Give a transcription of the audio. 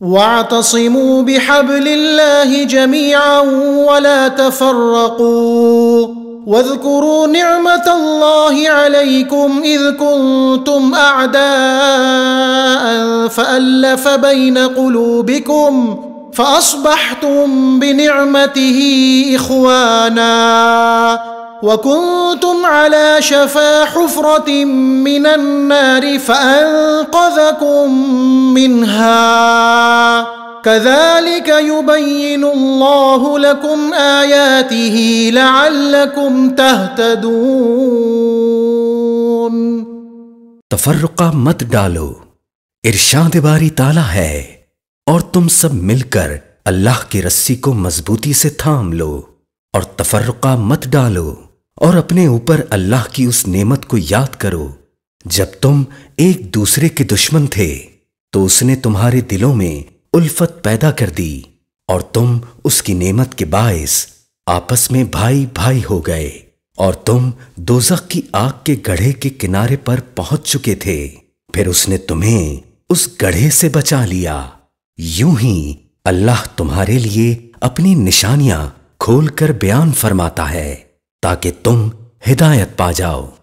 واعتصموا بحبل الله جميعا ولا تفرقوا واذكروا نعمه الله عليكم اذ كنتم اعداء فالف بين قلوبكم فاصبحتم بنعمته اخوانا وكنتم على شفا حفره من النار فانقذكم منها كذلك يبين الله لکم آياته لعلكم تهتدون تفرقہ مت ڈالو ارشاد باری تالا ہے اور تم سب مل کر اللہ کی رسی کو مضبوطی سے تھام لو اور تفرقہ مت ڈالو اور اپنے اوپر اللہ کی اس نعمت کو یاد کرو جب تم ایک دوسرے کے دشمن تھے तो उसने तुम्हारे दिलों में उल्फत पैदा कर दी और तुम उसकी नेमत के बायस आपस में भाई भाई हो गए और तुम दोजक की आग के गढ़े के किनारे पर पहुंच चुके थे फिर उसने तुम्हें उस गढ़े से बचा लिया यूं ही अल्लाह तुम्हारे लिए अपनी निशानियां खोलकर बयान फरमाता है ताकि तुम हिदायत पा जाओ